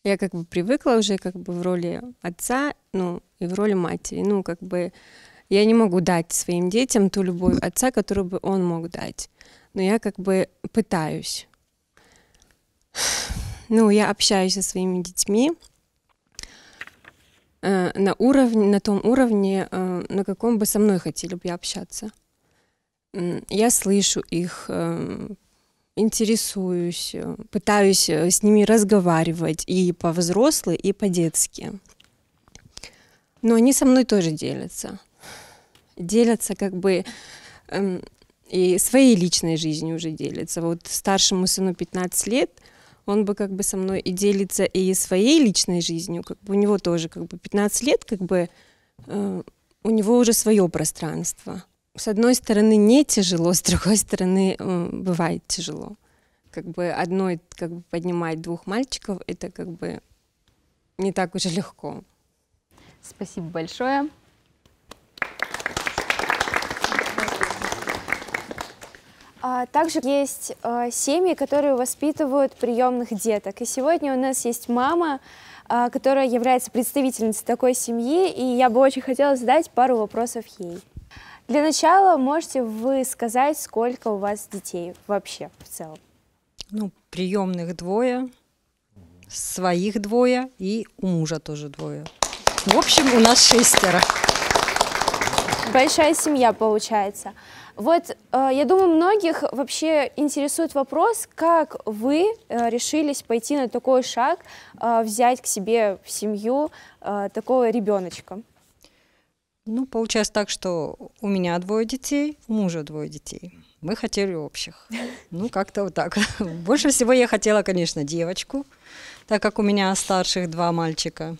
Я как бы привыкла уже как бы в роли отца, ну, и в роли матери. Ну, как бы я не могу дать своим детям ту любовь отца, которую бы он мог дать. Но я как бы пытаюсь. Ну, я общаюсь со своими детьми, Э, на уровне, на том уровне, э, на каком бы со мной хотели бы общаться. Я слышу их, э, интересуюсь, пытаюсь с ними разговаривать и по-взрослы, и по-детски. Но они со мной тоже делятся. Делятся как бы эм, и своей личной жизнью уже делятся. Вот старшему сыну 15 лет – он бы как бы со мной и делится и своей личной жизнью, как бы у него тоже как бы 15 лет, как бы э, у него уже свое пространство. С одной стороны не тяжело, с другой стороны э, бывает тяжело. Как бы одной как бы поднимать двух мальчиков это как бы не так уже легко. Спасибо большое. А, также есть а, семьи, которые воспитывают приемных деток. И сегодня у нас есть мама, а, которая является представительницей такой семьи, и я бы очень хотела задать пару вопросов ей. Для начала можете вы сказать, сколько у вас детей вообще в целом? Ну, приемных двое, своих двое и у мужа тоже двое. В общем, у нас шестеро. Большая семья получается. Вот, э, я думаю, многих вообще интересует вопрос, как вы э, решились пойти на такой шаг, э, взять к себе в семью такого ребеночка? Ну, получается так, что у меня двое детей, у мужа двое детей. Мы хотели общих. Ну, как-то вот так. Больше всего я хотела, конечно, девочку, так как у меня старших два мальчика.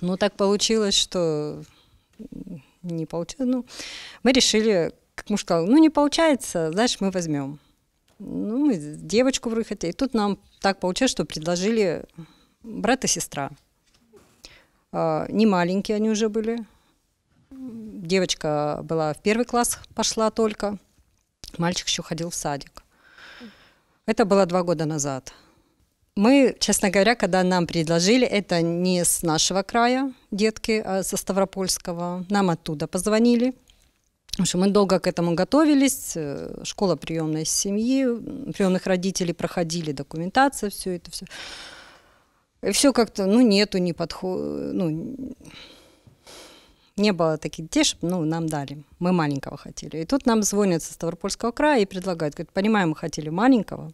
Ну, так получилось, что не получилось. Ну, мы решили как муж сказал, ну не получается, знаешь, мы возьмем. Ну, мы девочку в выходе. И тут нам так получилось, что предложили брат и сестра. А, не маленькие они уже были. Девочка была в первый класс, пошла только. Мальчик еще ходил в садик. Это было два года назад. Мы, честно говоря, когда нам предложили, это не с нашего края детки, а со Ставропольского. Нам оттуда позвонили – в общем, мы долго к этому готовились. Э, школа приемной семьи, приемных родителей проходили документация, все это все. И все как-то, ну, нету, не подход, ну, не было таких детей, чтобы ну, нам дали. Мы маленького хотели. И тут нам звонят со Ставропольского края и предлагают, говорят, понимаем, мы хотели маленького,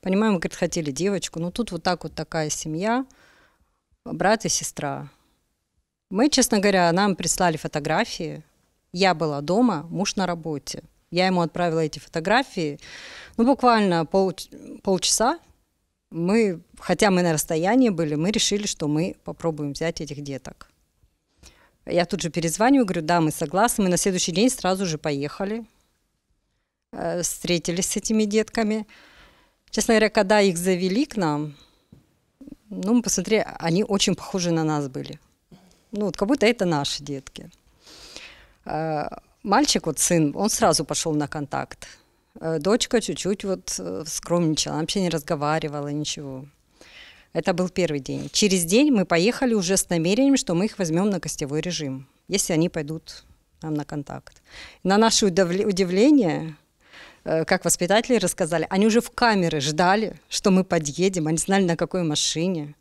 понимаем, мы, говорит, хотели девочку, но тут вот так вот такая семья, брат и сестра. Мы, честно говоря, нам прислали фотографии, я была дома, муж на работе. Я ему отправила эти фотографии. Ну, буквально пол, полчаса мы, хотя мы на расстоянии были, мы решили, что мы попробуем взять этих деток. Я тут же перезваниваю, говорю, да, мы согласны. Мы на следующий день сразу же поехали, э, встретились с этими детками. Честно говоря, когда их завели к нам, ну, мы посмотрели, они очень похожи на нас были. Ну, вот как будто это наши детки. Э, мальчик, вот сын, он сразу пошел на контакт. Э, дочка чуть-чуть вот э, скромничала, вообще не разговаривала, ничего. Это был первый день. Через день мы поехали уже с намерением, что мы их возьмем на гостевой режим, если они пойдут нам на контакт. На наше удивление, как воспитатели рассказали, они уже в камеры ждали, что мы подъедем, они знали, на какой машине.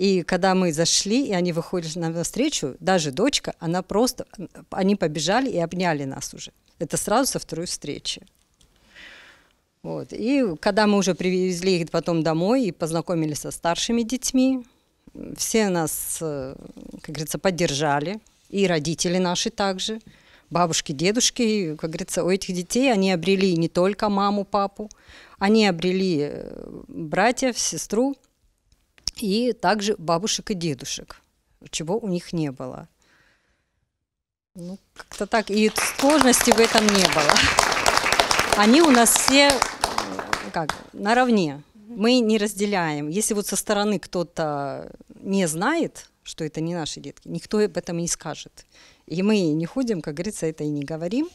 И когда мы зашли, и они выходят нам навстречу, даже дочка, она просто, они побежали и обняли нас уже. Это сразу со второй встречи. Вот. И когда мы уже привезли их потом домой и познакомились со старшими детьми, все нас, э, как говорится, поддержали, и родители наши также, бабушки, дедушки, как говорится, у этих детей они обрели не только маму, папу, они обрели э, братьев, сестру, и также бабушек и дедушек, чего у них не было. Ну, как-то так. И сложности в этом не было. Они у нас все как, наравне. Мы не разделяем. Если вот со стороны кто-то не знает, что это не наши детки, никто об этом не скажет. И мы не ходим, как говорится, это и не говорим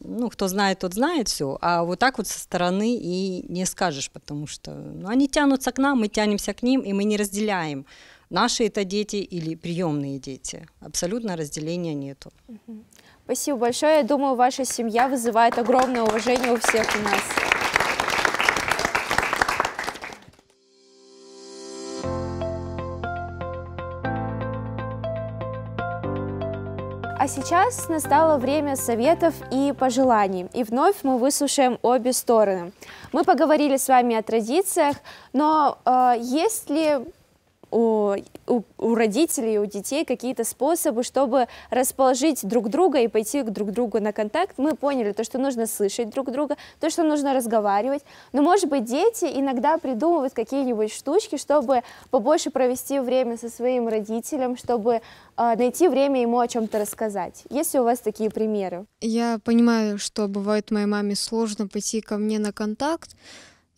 ну, кто знает, тот знает все, а вот так вот со стороны и не скажешь, потому что ну, они тянутся к нам, мы тянемся к ним, и мы не разделяем, наши это дети или приемные дети. Абсолютно разделения нету. Спасибо большое. Я думаю, ваша семья вызывает огромное уважение у всех у нас. А сейчас настало время советов и пожеланий. И вновь мы выслушаем обе стороны. Мы поговорили с вами о традициях, но э, есть ли у, у, у родителей, у детей какие-то способы, чтобы расположить друг друга и пойти друг к другу на контакт. Мы поняли то, что нужно слышать друг друга, то, что нужно разговаривать. Но, может быть, дети иногда придумывают какие-нибудь штучки, чтобы побольше провести время со своим родителем, чтобы э, найти время ему о чем-то рассказать. Есть ли у вас такие примеры? Я понимаю, что бывает моей маме сложно пойти ко мне на контакт,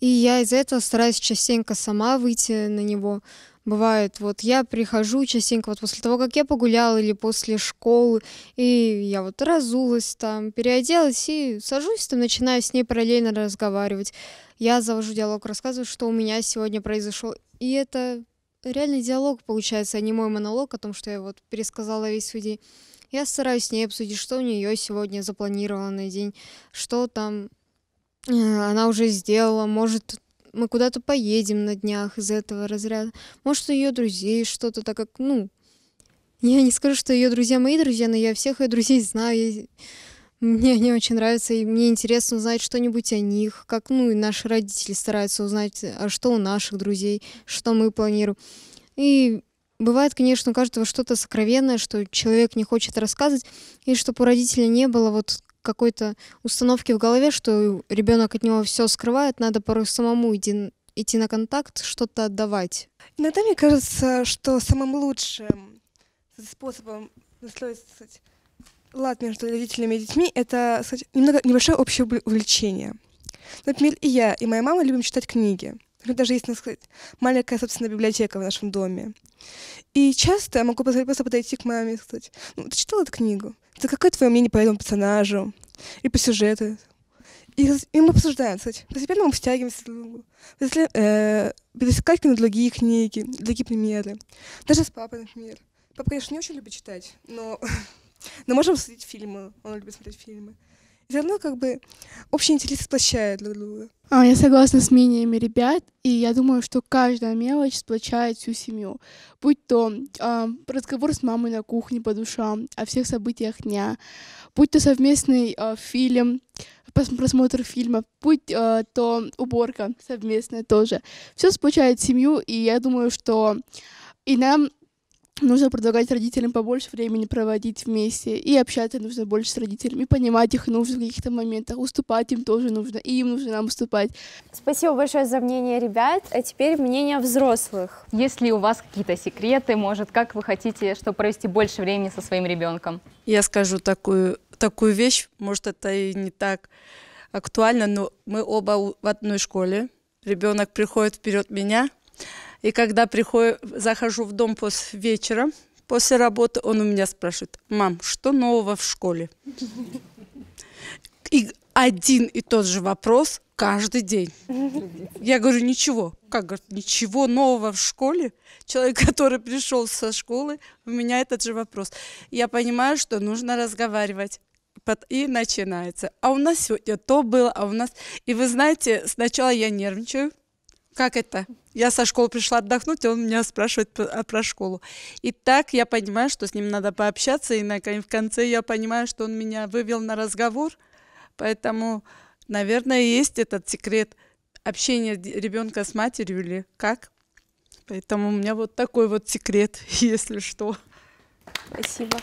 и я из-за этого стараюсь частенько сама выйти на него бывает, вот я прихожу частенько, вот после того, как я погуляла или после школы, и я вот разулась там, переоделась и сажусь там, начинаю с ней параллельно разговаривать. Я завожу диалог, рассказываю, что у меня сегодня произошло, и это реальный диалог получается, а не мой монолог о том, что я вот пересказала весь свой день. Я стараюсь с ней обсудить, что у нее сегодня запланировано на день, что там э, она уже сделала, может, мы куда-то поедем на днях из этого разряда. Может, у ее друзей что-то, так как, ну, я не скажу, что ее друзья мои друзья, но я всех ее друзей знаю. И... Мне они очень нравятся, и мне интересно узнать что-нибудь о них, как, ну, и наши родители стараются узнать, а что у наших друзей, что мы планируем. И бывает, конечно, у каждого что-то сокровенное, что человек не хочет рассказывать, и чтобы у родителей не было вот какой-то установки в голове, что ребенок от него все скрывает, надо порой самому идти, идти на контакт, что-то отдавать. Иногда мне кажется, что самым лучшим способом настроить лад между родителями и детьми — это кстати, немного небольшое общее увлечение. Например, и я, и моя мама любим читать книги. Даже есть, так сказать, маленькая, собственно, библиотека в нашем доме. И часто я могу просто подойти к маме и сказать, ну, ты читала эту книгу? Это какое твое мнение по этому персонажу? И по сюжету? И, и мы обсуждаем, кстати. Постепенно мы втягиваемся друг к другу. Если, э, пересекать на другие книги, другие примеры. Даже с папой, например. Папа, конечно, не очень любит читать, но, но можем смотреть фильмы. Он любит смотреть фильмы все равно как бы общие интересы сплощают друг друга. А, я согласна с мнениями ребят, и я думаю, что каждая мелочь сплочает всю семью. Будь то а, разговор с мамой на кухне по душам, о всех событиях дня, будь то совместный а, фильм, просмотр фильма, будь э, то уборка совместная тоже. Все сплочает семью, и я думаю, что и нам нужно предлагать родителям побольше времени проводить вместе, и общаться нужно больше с родителями, понимать их нужды в каких-то моментах, уступать им тоже нужно, и им нужно нам уступать. Спасибо большое за мнение ребят, а теперь мнение взрослых. Если у вас какие-то секреты, может, как вы хотите, чтобы провести больше времени со своим ребенком? Я скажу такую, такую вещь, может, это и не так актуально, но мы оба в одной школе, ребенок приходит вперед меня, и когда приходит, захожу в дом после вечера, после работы, он у меня спрашивает, мам, что нового в школе? И один и тот же вопрос каждый день. Я говорю, ничего. Как, говорит, ничего нового в школе? Человек, который пришел со школы, у меня этот же вопрос. Я понимаю, что нужно разговаривать и начинается. А у нас сегодня то было, а у нас... И вы знаете, сначала я нервничаю, как это? Я со школы пришла отдохнуть, и он меня спрашивает про, а, про школу. И так я понимаю, что с ним надо пообщаться, и на, в конце я понимаю, что он меня вывел на разговор. Поэтому, наверное, есть этот секрет общения ребенка с матерью или как. Поэтому у меня вот такой вот секрет, если что. Спасибо.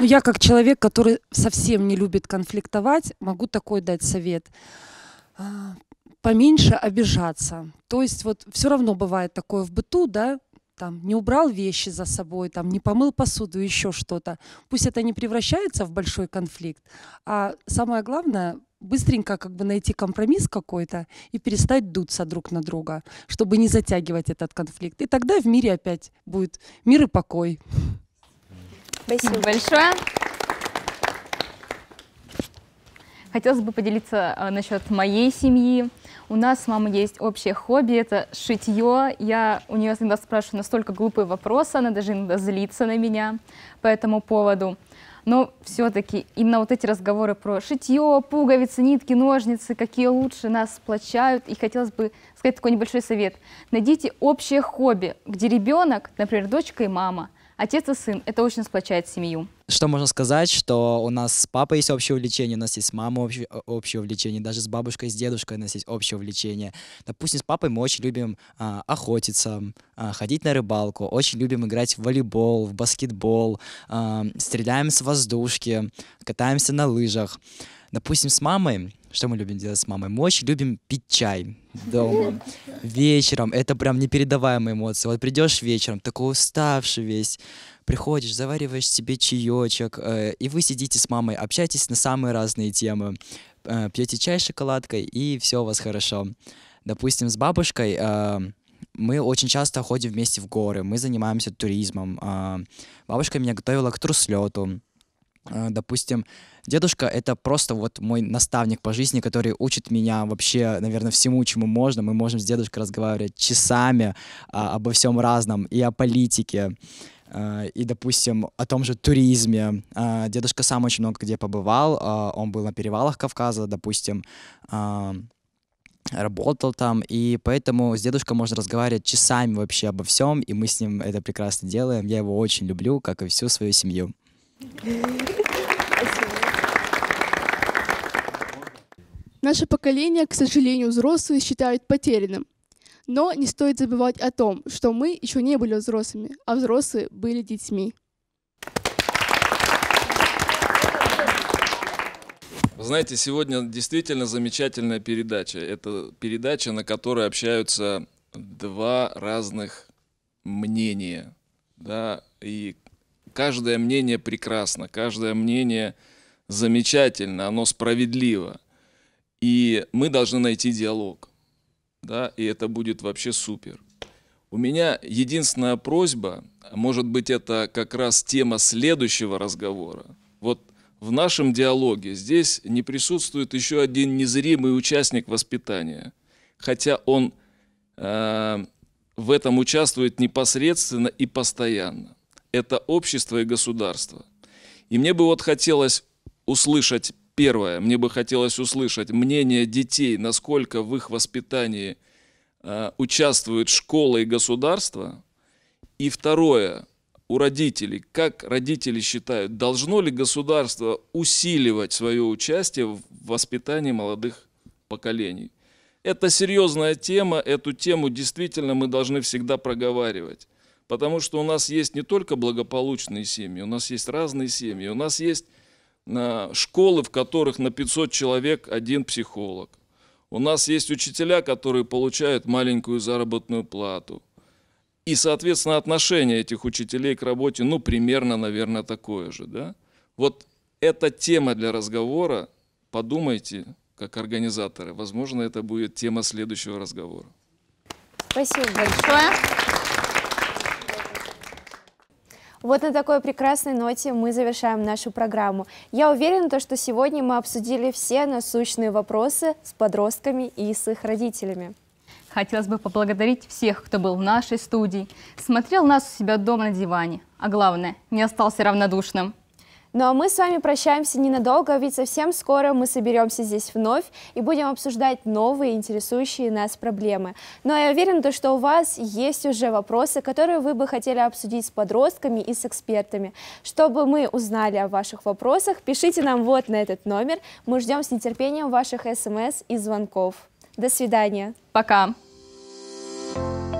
Ну, я как человек, который совсем не любит конфликтовать, могу такой дать совет. А, поменьше обижаться. То есть вот все равно бывает такое в быту, да, там, не убрал вещи за собой, там, не помыл посуду, еще что-то. Пусть это не превращается в большой конфликт, а самое главное быстренько как бы найти компромисс какой-то и перестать дуться друг на друга, чтобы не затягивать этот конфликт. И тогда в мире опять будет мир и покой. Спасибо большое. Хотелось бы поделиться э, насчет моей семьи. У нас с мамой есть общее хобби, это шитье. Я у нее иногда спрашиваю настолько глупые вопросы, она даже иногда злится на меня по этому поводу. Но все-таки именно вот эти разговоры про шитье, пуговицы, нитки, ножницы, какие лучше нас сплочают. И хотелось бы сказать такой небольшой совет. Найдите общее хобби, где ребенок, например, дочка и мама – Отец и сын. Это очень сплочает семью. Что можно сказать, что у нас с папой есть общее увлечение, у нас есть с мамой общее, общее увлечение, даже с бабушкой, с дедушкой у нас есть общее увлечение. Допустим, с папой мы очень любим а, охотиться, а, ходить на рыбалку, очень любим играть в волейбол, в баскетбол, а, стреляем с воздушки, катаемся на лыжах. Допустим, с мамой, что мы любим делать с мамой? Мы очень любим пить чай дома. Вечером. Это прям непередаваемые эмоции. Вот придешь вечером, такой уставший весь, приходишь, завариваешь себе чаечек, э, и вы сидите с мамой, общаетесь на самые разные темы. Э, пьете чай с шоколадкой, и все у вас хорошо. Допустим, с бабушкой... Э, мы очень часто ходим вместе в горы, мы занимаемся туризмом. Э, бабушка меня готовила к труслету. А, допустим, дедушка — это просто вот мой наставник по жизни, который учит меня вообще, наверное, всему, чему можно. Мы можем с дедушкой разговаривать часами а, обо всем разном, и о политике, а, и, допустим, о том же туризме. А, дедушка сам очень много где побывал, он был на перевалах Кавказа, допустим, работал там, и поэтому с дедушкой можно разговаривать часами вообще обо всем, и мы с ним это прекрасно делаем. Я его очень люблю, как и всю свою семью. Наше поколение, к сожалению, взрослые считают потерянным. Но не стоит забывать о том, что мы еще не были взрослыми, а взрослые были детьми. знаете, сегодня действительно замечательная передача. Это передача, на которой общаются два разных мнения. Да, и Каждое мнение прекрасно, каждое мнение замечательно, оно справедливо. И мы должны найти диалог. Да, и это будет вообще супер. У меня единственная просьба, а может быть, это как раз тема следующего разговора. Вот в нашем диалоге здесь не присутствует еще один незримый участник воспитания, хотя он э, в этом участвует непосредственно и постоянно. – это общество и государство. И мне бы вот хотелось услышать первое, мне бы хотелось услышать мнение детей, насколько в их воспитании э, а, участвуют школа и государство. И второе, у родителей, как родители считают, должно ли государство усиливать свое участие в воспитании молодых поколений. Это серьезная тема, эту тему действительно мы должны всегда проговаривать. Потому что у нас есть не только благополучные семьи, у нас есть разные семьи. У нас есть а, школы, в которых на 500 человек один психолог. У нас есть учителя, которые получают маленькую заработную плату. И, соответственно, отношение этих учителей к работе, ну, примерно, наверное, такое же. Да? Вот эта тема для разговора, подумайте, как организаторы. Возможно, это будет тема следующего разговора. Спасибо большое. Вот на такой прекрасной ноте мы завершаем нашу программу. Я уверена, то, что сегодня мы обсудили все насущные вопросы с подростками и с их родителями. Хотелось бы поблагодарить всех, кто был в нашей студии, смотрел нас у себя дома на диване, а главное, не остался равнодушным. Ну а мы с вами прощаемся ненадолго, ведь совсем скоро мы соберемся здесь вновь и будем обсуждать новые интересующие нас проблемы. Но ну, а я уверена, что у вас есть уже вопросы, которые вы бы хотели обсудить с подростками и с экспертами. Чтобы мы узнали о ваших вопросах, пишите нам вот на этот номер. Мы ждем с нетерпением ваших смс эм и звонков. До свидания. Пока. Thank you